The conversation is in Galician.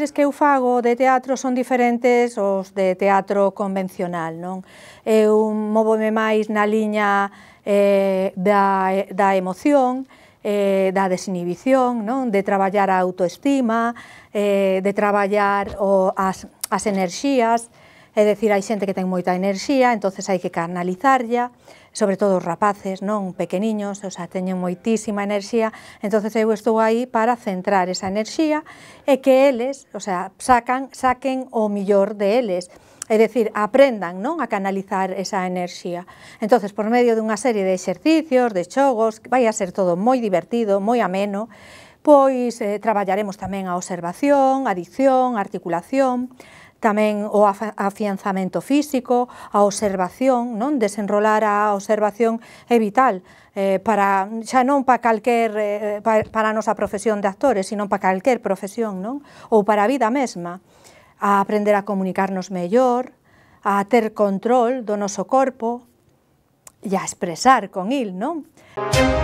talleres que eu fago de teatro son diferentes os de teatro convencional, non? Eu móvome máis na liña eh, da, da emoción, eh, da desinhibición, non? de traballar a autoestima, eh, de traballar o, as, as enerxías, é dicir, hai xente que ten moita enerxía, entonces hai que canalizarla sobre todo os rapaces, non pequeniños, o sea, teñen moitísima enerxía, entonces eu estou aí para centrar esa enerxía e que eles, o sea, sacan, saquen o millor de eles é dicir, aprendan non a canalizar esa enerxía. entonces por medio dunha serie de exercicios, de xogos, vai a ser todo moi divertido, moi ameno, pois eh, traballaremos tamén a observación, a dicción, a articulación, tamén o afianzamento físico, a observación, non desenrolar a observación é vital eh, para xa non para calquer eh, para, para a nosa profesión de actores, sino para calquer profesión, non? Ou para a vida mesma, a aprender a comunicarnos mellor, a ter control do noso corpo e a expresar con il, non? Música